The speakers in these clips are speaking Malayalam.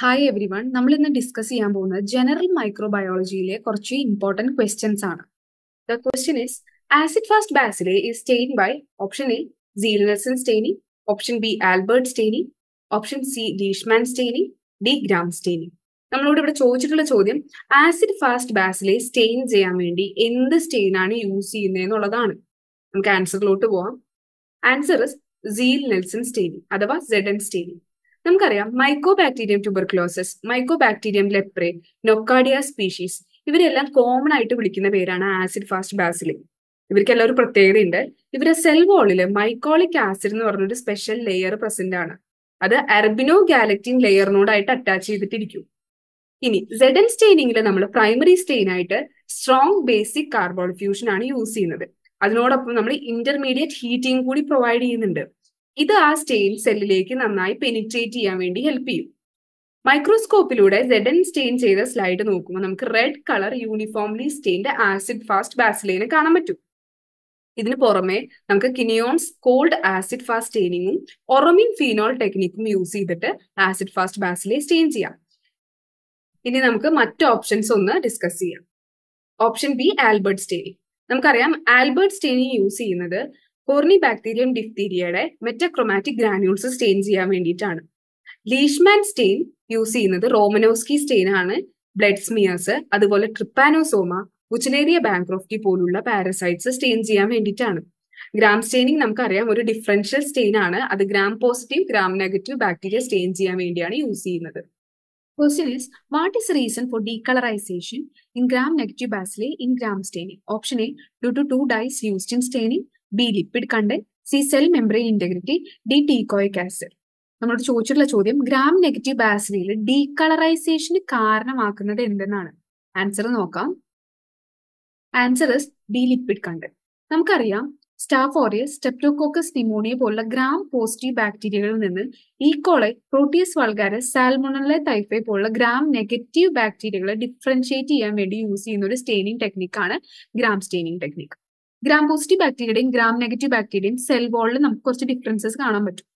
ഹായ് എവരി വൺ നമ്മൾ ഇന്ന് ഡിസ്കസ് ചെയ്യാൻ പോകുന്നത് ജനറൽ മൈക്രോബയോളജിയിലെ കുറച്ച് ഇമ്പോർട്ടൻറ്റ് ക്വസ്റ്റ്യൻസ് ആണ് the question is acid fast bacilli is stain by option A Ziehl Neelsen staining option B Albert staining option C Leishman staining D Gram staining നമ്മളോട് ഇവിടെ ചോദിച്ചിട്ടുള്ള ചോദ്യം ആസിഡ് ഫാസ്റ്റ് ബാസിലെ സ്റ്റെയിൻ ചെയ്യാൻ വേണ്ടി എന്ത് സ്റ്റെയിനാണ് യൂസ് ചെയ്യുന്നത് എന്നുള്ളതാണ് നമുക്ക് ആൻസറിലോട്ട് പോവാം answer is Ziehl Neelsen staining അഥവാ സെഡൻ സ്റ്റെയിനി നമുക്കറിയാം bacterium tuberculosis bacterium leprae Nocardia species ഇവരെല്ലാം കോമൺ ആയിട്ട് വിളിക്കുന്ന പേരാണ് ആസിഡ് ഫാസ്റ്റ് ബാസിലി ഇവർക്കെല്ലാം ഒരു പ്രത്യേകതയുണ്ട് ഇവരെ സെൽ വോളിൽ മൈക്കോളിക് ആസിഡ് എന്ന് പറഞ്ഞൊരു സ്പെഷ്യൽ ലെയർ പ്രസന്റ് ആണ് അത് അർബിനോ ഗാലക്റ്റിൻ ലെയറിനോടായിട്ട് അറ്റാച്ച് ചെയ്തിട്ടിരിക്കും ഇനി സെഡൻ സ്റ്റെയിനിങ്ങിൽ നമ്മൾ പ്രൈമറി സ്റ്റെയിൻ ആയിട്ട് സ്ട്രോങ് ബേസിക് കാർബോൾ ഫ്യൂഷൻ ആണ് യൂസ് ചെയ്യുന്നത് അതിനോടൊപ്പം നമ്മൾ ഇന്റർമീഡിയറ്റ് ഹീറ്റിംഗ് കൂടി പ്രൊവൈഡ് ചെയ്യുന്നുണ്ട് ഇത് ആ സ്റ്റെയിൻ സെല്ലിലേക്ക് നന്നായി പെനിട്രേറ്റ് ചെയ്യാൻ വേണ്ടി ഹെൽപ്പ് ചെയ്യും മൈക്രോസ്കോപ്പിലൂടെ സെഡൻ സ്റ്റെയിൻ ചെയ്ത സ്ലൈഡ് നോക്കുമ്പോൾ നമുക്ക് red colour uniformly stained acid fast ബാസിലൈനെ കാണാൻ പറ്റും ഇതിന് പുറമെ നമുക്ക് കിനിയോൺസ് കോൾഡ് ആസിഡ് ഫാസ്റ്റ് സ്റ്റെയിനിങ്ങും ഒറമിൻ ഫീനോൾ ടെക്നിക്കും യൂസ് ചെയ്തിട്ട് ആസിഡ് ഫാസ്റ്റ് ബാസിലെ സ്റ്റെയിൻ ചെയ്യാം ഇനി നമുക്ക് മറ്റു ഓപ്ഷൻസ് ഒന്ന് ഡിസ്കസ് ചെയ്യാം ഓപ്ഷൻ ബി ആൽബർട്ട് സ്റ്റെയിനിങ് നമുക്കറിയാം ആൽബർട്ട് സ്റ്റെയിനിങ് യൂസ് ചെയ്യുന്നത് കോർണി ബാക്ടീരിയം ഡിഫ്തീരിയയുടെ മെറ്റക്രൊമാറ്റിക് ഗ്രാനുൾസ് സ്റ്റെയിൻ ചെയ്യാൻ വേണ്ടിയിട്ടാണ് ലീഷ്മാൻ സ്റ്റെയിൻ യൂസ് ചെയ്യുന്നത് റോമനോസ്കി സ്റ്റെയിൻ ആണ് ബ്ലഡ് സ്മിയേഴ്സ് അതുപോലെ ട്രിപ്പാനോസോമ ഉച്ചനേരിയ ബാങ്ക്രോഫ്റ്റി പോലുള്ള പാരസൈറ്റ്സ് സ്റ്റെയിൻ ചെയ്യാൻ വേണ്ടിയിട്ടാണ് ഗ്രാം സ്റ്റെയിനിങ് നമുക്കറിയാം ഒരു ഡിഫറൻഷ്യൽ സ്റ്റെയിൻ ആണ് അത് Gram positive Gram negative bacteria stain ചെയ്യാൻ വേണ്ടിയാണ് യൂസ് ചെയ്യുന്നത് Question is, what is the reason for decolorization in gram-negative bacilli in gram staining? Option A, due to two dyes used in staining. B lipid content C cell membrane integrity D teichoic acid നമ്മളോട് ചോദിച്ചിട്ടുള്ള ചോദ്യം ഗ്രാം നെഗറ്റീവ് ബാസിനിയിൽ ഡീകളറൈസേഷന് കാരണമാക്കുന്നത് എന്തെന്നാണ് ആൻസർ നോക്കാം answer is D lipid content നമുക്കറിയാം സ്റ്റാഫോറിയ സ്റ്റെപ്റ്റോകോക്കസ് നിമോണിയ പോലുള്ള ഗ്രാം പോസിറ്റീവ് ബാക്ടീരിയകളിൽ നിന്ന് ഈക്കോളെ പ്രോട്ടീസ് വൾഗാര സാൽമോണലെ തൈഫൈ പോലുള്ള ഗ്രാം നെഗറ്റീവ് ബാക്ടീരിയകളെ ഡിഫറൻഷിയേറ്റ് ചെയ്യാൻ വേണ്ടി യൂസ് ചെയ്യുന്ന ഒരു സ്റ്റെയിനിങ് ടെക്നിക്കാണ് Gram staining technique Gram positive ബാക്ടീരിയയുടെയും ഗ്രാം നെഗറ്റീവ് ബാക്ടീരിയയും സെൽ വോളിൽ നമുക്ക് കുറച്ച് ഡിഫറൻസസ് കാണാൻ പറ്റും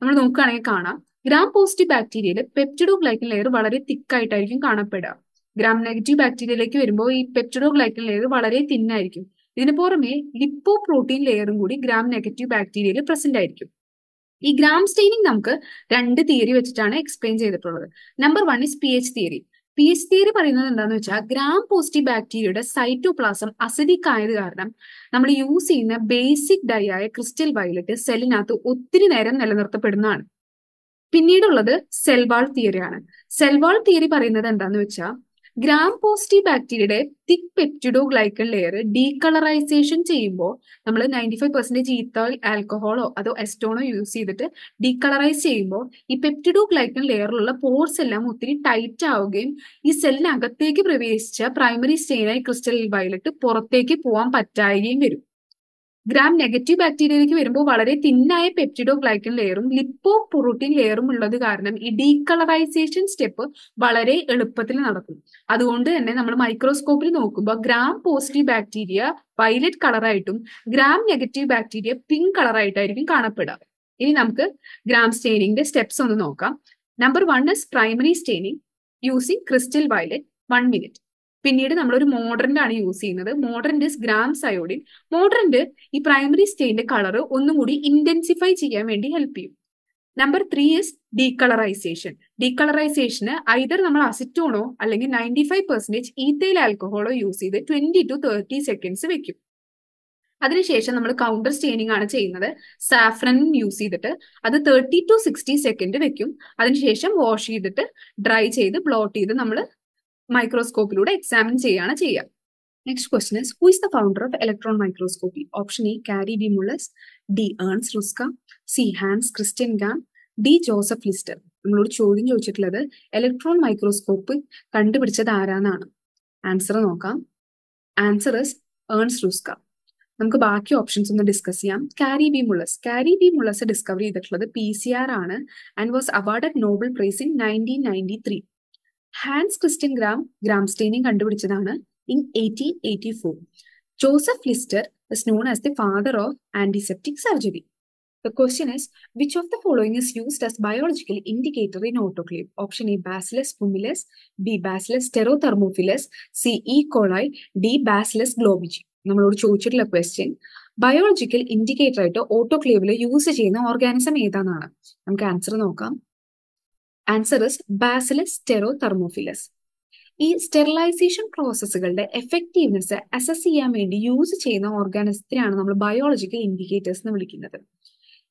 നമ്മൾ നോക്കുകയാണെങ്കിൽ കാണാം ഗ്രാം പോസിറ്റീവ് ബാക്ടീരിയയിൽ പെപ്റ്റിഡോ ഗ്ലൈക്കൻ ലെയർ വളരെ തിക്കായിട്ടായിരിക്കും കാണപ്പെടുക ഗ്രാം നെഗറ്റീവ് ബാക്ടീരിയയിലേക്ക് വരുമ്പോൾ ഈ പെപ്റ്റിഡോ ഗ്ലൈക്കൻ ലെയർ വളരെ തിന്നായിരിക്കും ഇതിന് പുറമെ ലിപ്പോ പ്രോട്ടീൻ ലെയറും കൂടി ഗ്രാം നെഗറ്റീവ് ബാക്ടീരിയയിൽ പ്രസന്റ് ആയിരിക്കും ഈ ഗ്രാം സ്റ്റെയിനിങ് നമുക്ക് രണ്ട് തിയറി വെച്ചിട്ടാണ് എക്സ്പ്ലെയിൻ ചെയ്തിട്ടുള്ളത് number one is P H theory P H theory പറയുന്നത് എന്താണെന്ന് വെച്ചാൽ ഗ്രാം പോസിറ്റീവ് ബാക്ടീരിയയുടെ സൈറ്റോപ്ലാസം അസിഡിക് ആയത് കാരണം നമ്മൾ യൂസ് ചെയ്യുന്ന ബേസിക് ഡൈ ആയ ക്രിസ്റ്റൽ വയലറ്റ് സെല്ലിനകത്ത് ഒത്തിരി നേരം നിലനിർത്തപ്പെടുന്നതാണ് പിന്നീടുള്ളത് സെൽവാൾ തിയറിയാണ് സെൽവാൾ തിയറി പറയുന്നത് എന്താണെന്ന് വെച്ചാൽ ഗ്രാം പോസിറ്റീവ് ബാക്ടീരിയയുടെ thick peptidoglycan layer decolorization ചെയ്യുമ്പോൾ നമ്മൾ നയൻറ്റി ഫൈവ് പെർസെൻറ്റേജ് ഈത്തോയിൽ ആൽക്കഹോളോ അതോ എസ്റ്റോണോ യൂസ് ചെയ്തിട്ട് ഡീകളറൈസ് ചെയ്യുമ്പോൾ ഈ പെപ്റ്റിഡോ ഗ്ലൈക്കൺ ലെയറിലുള്ള പോർസ് എല്ലാം ഒത്തിരി ടൈറ്റ് ആവുകയും ഈ സെല്ലിനകത്തേക്ക് പ്രവേശിച്ച പ്രൈമറി സ്റ്റെയിനായി ക്രിസ്റ്റൽ വയലറ്റ് പുറത്തേക്ക് പോകാൻ പറ്റായുകയും വരും ഗ്രാം നെഗറ്റീവ് ബാക്ടീരിയയിലേക്ക് വരുമ്പോൾ വളരെ തിന്നായ പെപ്റ്റിഡോ ഗ്ലൈക്കൻ ലെയറും ലിപ്പോ പ്രോട്ടീൻ ലെയറും ഉള്ളത് കാരണം ഈ ഡീകളറൈസേഷൻ സ്റ്റെപ്പ് വളരെ എളുപ്പത്തിൽ നടക്കും അതുകൊണ്ട് തന്നെ നമ്മൾ മൈക്രോസ്കോപ്പിൽ നോക്കുമ്പോൾ ഗ്രാം പോസിറ്റീവ് ബാക്ടീരിയ വയലറ്റ് കളറായിട്ടും ഗ്രാം നെഗറ്റീവ് ബാക്ടീരിയ പിങ്ക് കളറായിട്ടായിരിക്കും കാണപ്പെടുക ഇനി നമുക്ക് ഗ്രാം സ്റ്റെയിനിങ്ങിന്റെ സ്റ്റെപ്സ് ഒന്ന് നോക്കാം number one is primary staining using crystal violet one minute പിന്നീട് നമ്മളൊരു മോഡറിൻ്റെ ആണ് യൂസ് ചെയ്യുന്നത് മോഡറന്റ് ഗ്രാം ഗ്രാംസ് മോഡറിൻ്റെ മോഡറന്റ് ഈ പ്രൈമറി സ്റ്റെയിന്റെ കളർ ഒന്നും കൂടി ഇൻറ്റൻസിഫൈ ചെയ്യാൻ വേണ്ടി ഹെൽപ്പ് ചെയ്യും നമ്പർ ത്രീ ഇസ് ഡീകളറൈസേഷൻ ഡീകളറൈസേഷന് ഐതർ നമ്മൾ അസിറ്റോണോ അല്ലെങ്കിൽ നയൻറ്റി ഫൈവ് പെർസെൻറ്റേജ് ഈത്തേൽ ആൽക്കഹോളോ യൂസ് ചെയ്ത് ട്വന്റി ടു തേർട്ടി സെക്കൻഡ്സ് വെക്കും അതിനുശേഷം നമ്മൾ കൗണ്ടർ സ്റ്റെയിനിങ് ആണ് ചെയ്യുന്നത് സാഫ്രൻ യൂസ് ചെയ്തിട്ട് അത് തേർട്ടി ടു സിക്സ്റ്റി സെക്കൻഡ് വെക്കും അതിനുശേഷം വാഷ് ചെയ്തിട്ട് ഡ്രൈ ചെയ്ത് ബ്ലോട്ട് ചെയ്ത് നമ്മൾ മൈക്രോസ്കോപ്പിലൂടെ എക്സാമിൻ ചെയ്യുകയാണ് ചെയ്യുക next question is who is the founder of electron microscopy option A Kary B Mullis D Ernst Ruska C Hans Christian Gram D Joseph Lister നമ്മളോട് ചോദ്യം ചോദിച്ചിട്ടുള്ളത് ഇലക്ട്രോൺ മൈക്രോസ്കോപ്പ് കണ്ടുപിടിച്ചത് ആരാന്നാണ് ആൻസർ നോക്കാം ആൻസർ ഇസ് ഏൺസ് റുസ്ക നമുക്ക് ബാക്കി ഓപ്ഷൻസ് ഒന്ന് ഡിസ്കസ് ചെയ്യാം Kary B Mullis Kary B Mullis discover ചെയ്തിട്ടുള്ളത് പി സി ആർ ആണ് and was awarded Nobel prize in nineteen ninety three Hans Christian Gram Gram staining കണ്ടുപിടിച്ചതാണ് in eighteen eighty four Joseph Lister is known as the father of antiseptic surgery the question is which of the following is used as biological indicator in autoclave option A Bacillus pumilus B Bacillus stearothermophilus C E coli D Bacillus globigii നമ്മളോട് ചോദിച്ചിട്ടുള്ള ക്വസ്റ്റ്യൻ ബയോളജിക്കൽ ഇൻഡിക്കേറ്റർ ആയിട്ട് ഓട്ടോക്ലേവില് യൂസ് ചെയ്യുന്ന ഓർഗാനിസം ഏതാണെന്നാണ് നമുക്ക് ആൻസർ നോക്കാം answer is Bacillus stearothermophilus ഈ സ്റ്റെറിലൈസേഷൻ പ്രോസസ്സുകളുടെ എഫക്റ്റീവ്നെസ് അസസ് ചെയ്യാൻ വേണ്ടി യൂസ് ചെയ്യുന്ന ഓർഗാനിസത്തിനാണ് നമ്മൾ ബയോളജിക്കൽ ഇൻഡിക്കേറ്റേഴ്സ് എന്ന് വിളിക്കുന്നത്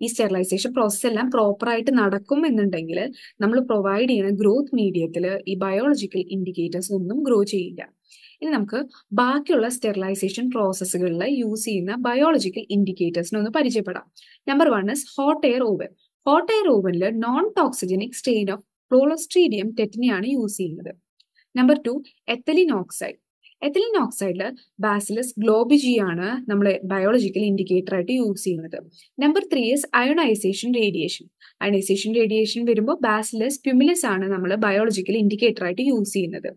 ഈ സ്റ്റെറിലൈസേഷൻ പ്രോസസ്സ് എല്ലാം പ്രോപ്പർ ആയിട്ട് നടക്കും എന്നുണ്ടെങ്കിൽ നമ്മൾ പ്രൊവൈഡ് ചെയ്യുന്ന ഗ്രോത്ത് മീഡിയത്തിൽ ഈ ബയോളജിക്കൽ ഇൻഡിക്കേറ്റേഴ്സ് ഒന്നും ഗ്രോ ചെയ്യില്ല ഇനി നമുക്ക് ബാക്കിയുള്ള സ്റ്റെറിലൈസേഷൻ പ്രോസസ്സുകളിൽ യൂസ് ചെയ്യുന്ന ബയോളജിക്കൽ ഇൻഡിക്കേറ്റേഴ്സിനൊന്ന് പരിചയപ്പെടാം number one is hot air oven hot air ഓവനിൽ non toxigenic strain of clostridium ടെറ്റിനെയാണ് യൂസ് ചെയ്യുന്നത് number two ethylene oxide ethylene ഓക്സൈഡിൽ ബാസിലസ് ഗ്ലോബിജി ആണ് നമ്മൾ ബയോളജിക്കൽ ഇൻഡിക്കേറ്റർ ആയിട്ട് യൂസ് ചെയ്യുന്നത് number three is ionisation radiation ionisation radiation വരുമ്പോൾ ബാസിലസ് പ്യുമിലസ് ആണ് നമ്മൾ ബയോളജിക്കൽ ഇൻഡിക്കേറ്റർ ആയിട്ട് യൂസ് ചെയ്യുന്നത്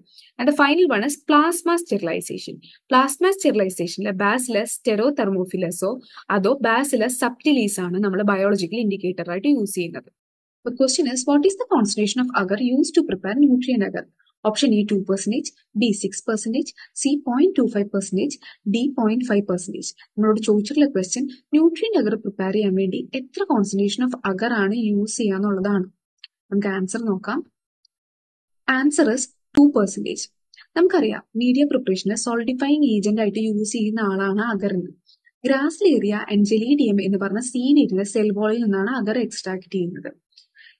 and final one is plasma sterilisation plasma സ്റ്റെറിലൈസേഷനിൽ ബാസിലസ് സ്റ്റെറോ തെർമോഫിലസോ അതോ ബാസിലസ് സബ്റ്റിലീസ് ആണ് നമ്മൾ ബയോളജിക്കൽ ഇൻഡിക്കേറ്റർ ആയിട്ട് യൂസ് ചെയ്യുന്നത് The question is, what is the concentration of agar used to prepare nutrient agar? Option A two percentage B six percentage C point two five percentage D point five percentage നമ്മളോട് ചോദിച്ചിട്ടുള്ള ക്വസ്റ്റ്യൻ ന്യൂട്രിയൻ അഗർ പ്രിപ്പയർ ചെയ്യാൻ വേണ്ടി എത്ര കോൺസെൻട്രേഷൻ ഓഫ് അഗർ ആണ് യൂസ് ചെയ്യാന്നുള്ളതാണ് നമുക്ക് ആൻസർ നോക്കാം ആൻസർ ഇസ് ടു പെർസെൻറ്റേജ് നമുക്കറിയാം മീഡിയ പ്രിപ്പറേഷന് സോൾഡിഫൈങ് ഏജന്റ് ആയിട്ട് യൂസ് ചെയ്യുന്ന ആളാണ് അഗറിന് ഗ്രാസിലേറിയ ആൻഡ് ജലീഡിയം എന്ന് പറഞ്ഞ സീനേറ്റിലെ സെൽ നിന്നാണ് അഗർ എക്സ്ട്രാക്ട് ചെയ്യുന്നത്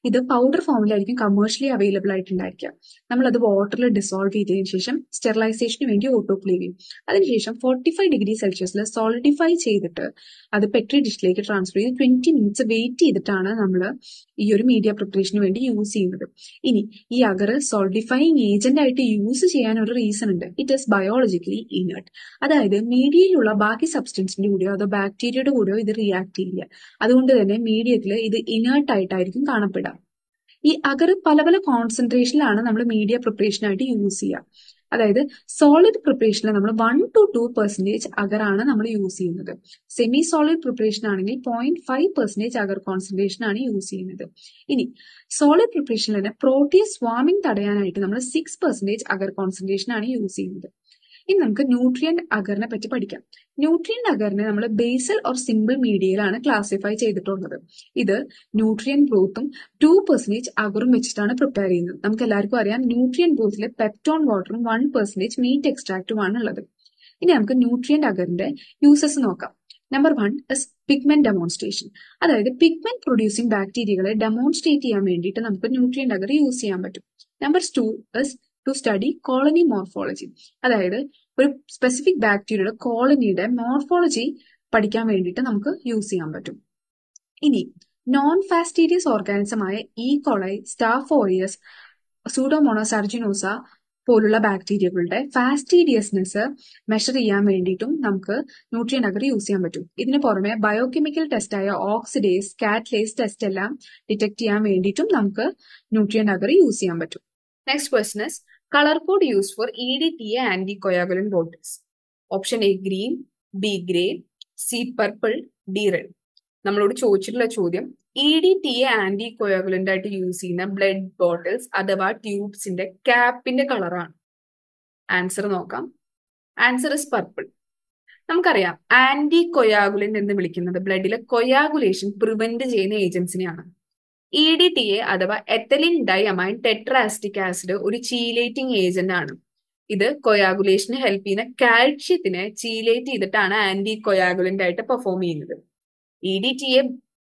ഇത് പൗഡർ ഫോമിലായിരിക്കും കമേഴ്ഷ്യലി അവൈലബിൾ ആയിട്ടുണ്ടായിരിക്കുക നമ്മൾ അത് വാട്ടറിൽ ഡിസോൾവ് ചെയ്തതിന് ശേഷം സ്റ്റെറിലൈസേഷന് വേണ്ടി ഓട്ടോക്ലേവ് ചെയ്യും അതിനുശേഷം ഫോർട്ടി ഫൈവ് ഡിഗ്രി സെൽഷ്യസിൽ സോളിഡിഫൈ ചെയ്തിട്ട് അത് പെട്രി ഡിഷിലേക്ക് ട്രാൻസ്ഫർ ചെയ്ത് ട്വന്റി മിനിറ്റ്സ് വെയിറ്റ് ചെയ്തിട്ടാണ് നമ്മൾ ഈ ഒരു മീഡിയ പ്രിപ്പറേഷന് വേണ്ടി യൂസ് ചെയ്യുന്നത് ഇനി ഈ അഗർ സോൾഡിഫൈങ് ഏജന്റ് ആയിട്ട് യൂസ് ചെയ്യാൻ ഒരു റീസൺ ഉണ്ട് ഇറ്റ് ഇസ് ബയോളജിക്കലി ഇനേർട്ട് അതായത് മീഡിയയിലുള്ള ബാക്കി സബ്സ്റ്റൻസിന്റെ കൂടെയോ അതോ ബാക്ടീരിയയുടെ കൂടെയോ ഇത് റിയാക്ട് ചെയ്യില്ല അതുകൊണ്ട് തന്നെ മീഡിയത്തിൽ ഇത് ഇനേർട്ട് ആയിട്ടായിരിക്കും കാണപ്പെടുക ഈ അഗർ പല പല കോൺസെൻട്രേഷനിലാണ് നമ്മൾ മീഡിയ പ്രിപ്പറേഷനായിട്ട് ആയിട്ട് യൂസ് ചെയ്യുക അതായത് സോളിഡ് പ്രിപ്പറേഷനിൽ നമ്മൾ വൺ ടു ടു പെർസെൻറ്റേജ് അഗറാണ് നമ്മൾ യൂസ് ചെയ്യുന്നത് സെമി സോളിഡ് പ്രിപ്പറേഷൻ ആണെങ്കിൽ point five percentage agar concentration ആണ് യൂസ് ചെയ്യുന്നത് ഇനി സോളിഡ് പ്രിപ്പറേഷനിൽ തന്നെ പ്രോട്ടീസ് സ്വാമിംഗ് തടയാനായിട്ട് നമ്മൾ സിക്സ് പെർസെൻറ്റേജ് അഗർ കോൺസെൻട്രേഷൻ ആണ് യൂസ് ചെയ്യുന്നത് ഇനി നമുക്ക് ന്യൂട്രിയന്റ് അഗറിനെ പറ്റി പഠിക്കാം ന്യൂട്രിയന്റ് അഗറിനെ നമ്മൾ ബേസൽ ഓർ സിമ്പിൾ മീഡിയയിലാണ് ക്ലാസിഫൈ ചെയ്തിട്ടുള്ളത് ഇത് ന്യൂട്രിയൻ ബ്രോത്തും ടു പെർസെന്റേജ് അഗറും വെച്ചിട്ടാണ് പ്രിപ്പയർ ചെയ്യുന്നത് നമുക്ക് എല്ലാവർക്കും അറിയാം ന്യൂട്രിയൻ ബ്രോത്തിലെ പെപ്റ്റോൺ വാട്ടറും വൺ പെർസെന്റേജ് മീറ്റ് എക്സ്ട്രാക്റ്റുമാണ് ഉള്ളത് ഇനി നമുക്ക് ന്യൂട്രിയന്റ് അഗറിന്റെ യൂസസ് നോക്കാം number one is pigment demonstration അതായത് പിഗ്മെന്റ് പ്രൊഡ്യൂസിങ് ബാക്ടീരിയകളെ ഡെമോൺസ്ട്രേറ്റ് ചെയ്യാൻ വേണ്ടിയിട്ട് നമുക്ക് ന്യൂട്രിയൻ അഗർ യൂസ് ചെയ്യാൻ പറ്റും number two is to study colony morphology അതായത് ഒരു സ്പെസിഫിക് ബാക്ടീരിയയുടെ കോളനിയുടെ മോർഫോളജി പഠിക്കാൻ വേണ്ടിയിട്ട് നമുക്ക് യൂസ് ചെയ്യാൻ പറ്റും ഇനി നോൺ ഫാസ്റ്റീരിയസ് ഓർഗാനിസമായ E coli staph aureus pseudomonas aeruginosa പോലുള്ള ബാക്ടീരിയകളുടെ ഫാസ്റ്റീരിയസ്നെസ് മെഷർ ചെയ്യാൻ വേണ്ടിയിട്ടും നമുക്ക് ന്യൂട്രിയൻ അഗർ യൂസ് ചെയ്യാൻ പറ്റും ഇതിന് പുറമെ ബയോകെമിക്കൽ ടെസ്റ്റായ ഓക്സിഡേസ് കാറ്റ്ലേസ് ടെസ്റ്റ് എല്ലാം ഡിറ്റക്ട് ചെയ്യാൻ വേണ്ടിയിട്ടും നമുക്ക് ന്യൂട്രിയൻ അഗർ യൂസ് ചെയ്യാൻ പറ്റും code use for E D T A EDTA anticoagulant bottles. Option A green B grey C purple D red നമ്മളോട് ചോദിച്ചിട്ടുള്ള ചോദ്യം E D T A anticoagulant ആയിട്ട് യൂസ് ചെയ്യുന്ന ബ്ലഡ് ബോട്ടിൽസ് അഥവാ ട്യൂബ്സിന്റെ ക്യാപ്പിന്റെ കളറാണ് ആൻസർ നോക്കാം ആൻസർ ഇസ് പർപ്പിൾ നമുക്കറിയാം ആന്റി കൊയാഗുലൻ എന്ന് വിളിക്കുന്നത് ബ്ലഡിലെ കൊയാഗുലേഷൻ പ്രിവെന്റ് ചെയ്യുന്ന ഏജൻസിനെയാണ് ഇ ഡി ടി എ അഥവാ എത്തലിൻ ഡയമൈൻ ടെട്രാസ്റ്റിക് ആസിഡ് ഒരു ചീലേറ്റിംഗ് ഏജന്റ് ആണ് ഇത് കൊയാഗുലേഷന് ഹെൽപ്പ് ചെയ്യുന്ന കാൽഷ്യത്തിനെ ചീലേറ്റ് ചെയ്തിട്ടാണ് ആന്റി കൊയാഗുലന്റ് ആയിട്ട് പെർഫോം ചെയ്യുന്നത് ഇ ഡി ടി എ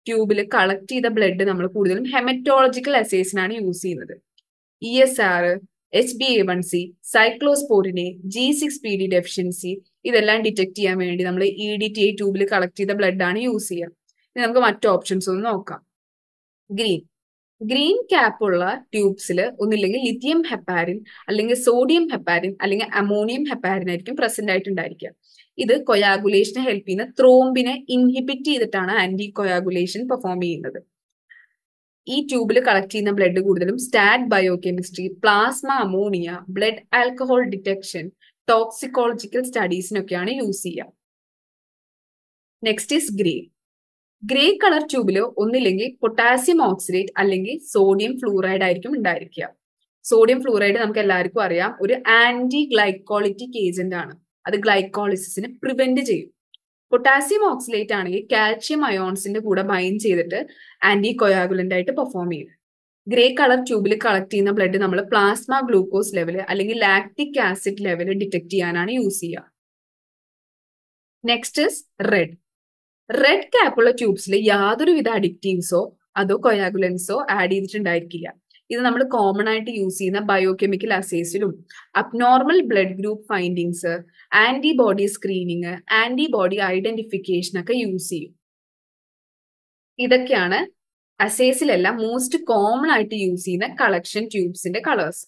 ട്യൂബിൽ കളക്ട് ചെയ്ത ബ്ലഡ് നമ്മൾ കൂടുതലും ഹെമറ്റോളജിക്കൽ അസേസിനാണ് യൂസ് ചെയ്യുന്നത് E S R H B A one C സൈക്ലോസ്പോറിനെ G six P D deficiency ഇതെല്ലാം ഡിറ്റക്ട് ചെയ്യാൻ വേണ്ടി നമ്മൾ ഇ ഡി ടി എ ട്യൂബിൽ കളക്ട് ചെയ്ത ബ്ലഡ് ആണ് യൂസ് ചെയ്യുക നമുക്ക് മറ്റു ഓപ്ഷൻസ് ഒന്ന് നോക്കാം ഗ്രീൻ ഗ്രീൻ ക്യാപ്പുള്ള ട്യൂബ്സിൽ ഒന്നില്ലെങ്കിൽ ലിഥിയം ഹെപ്പാരിൻ അല്ലെങ്കിൽ സോഡിയം ഹെപ്പാരിൻ അല്ലെങ്കിൽ അമോണിയം ഹെപ്പാരിൻ ആയിരിക്കും പ്രസന്റ് ആയിട്ടുണ്ടായിരിക്കുക ഇത് കൊയാഗുലേഷനെ ഹെൽപ്പ് ചെയ്യുന്ന ത്രോംബിനെ ഇൻഹിബിറ്റ് ചെയ്തിട്ടാണ് ആന്റി കൊയാഗുലേഷൻ പെർഫോം ചെയ്യുന്നത് ഈ ട്യൂബിൽ കളക്ട് ചെയ്യുന്ന ബ്ലഡ് കൂടുതലും stat bio chemistry plasma ammonia blood alcohol detection toxicological സ്റ്റഡീസിനൊക്കെയാണ് യൂസ് ചെയ്യുക next is green grey colour ട്യൂബിലോ ഒന്നില്ലെങ്കിൽ പൊട്ടാസ്യം ഓക്സിഡേറ്റ് അല്ലെങ്കിൽ സോഡിയം ഫ്ലൂറൈഡ് ആയിരിക്കും ഉണ്ടായിരിക്കുക സോഡിയം ഫ്ലൂറൈഡ് നമുക്ക് എല്ലാവർക്കും അറിയാം ഒരു ആന്റി ഗ്ലൈക്കോളിറ്റിക് ഏജന്റ് ആണ് അത് ഗ്ലൈക്കോളിസിസിനെ പ്രിവെന്റ് ചെയ്യും പൊട്ടാസ്യം ഓക്സിലേറ്റ് ആണെങ്കിൽ കാൽഷ്യം അയോൺസിന്റെ കൂടെ ബൈൻഡ് ചെയ്തിട്ട് ആന്റി കൊയാഗുലന്റ് ആയിട്ട് പെർഫോം ചെയ്യും ഗ്രേ കളർ ട്യൂബിൽ കളക്ട് ചെയ്യുന്ന ബ്ലഡ് നമ്മൾ പ്ലാസ്മ ഗ്ലൂക്കോസ് ലെവൽ അല്ലെങ്കിൽ ലാക്റ്റിക് ആസിഡ് ലെവൽ ഡിറ്റക്ട് ചെയ്യാനാണ് യൂസ് ചെയ്യുക നെക്സ്റ്റ് ഇസ് റെഡ് റെഡ് ഉള്ള ട്യൂബ്സിൽ യാതൊരുവിധ അഡിക്റ്റീവ്സോ അതോ കൊയാഗുലൻസോ ആഡ് ചെയ്തിട്ടുണ്ടായിരിക്കില്ല ഇത് നമ്മൾ കോമൺ ആയിട്ട് യൂസ് ചെയ്യുന്ന ബയോകെമിക്കൽ അസേസിലും abnormal blood group findings antibody screening antibody identification ഒക്കെ യൂസ് ചെയ്യും ഇതൊക്കെയാണ് അസേസിലെല്ലാം മോസ്റ്റ് കോമൺ ആയിട്ട് യൂസ് ചെയ്യുന്ന കളക്ഷൻ ട്യൂബ്സിന്റെ കളേഴ്സ്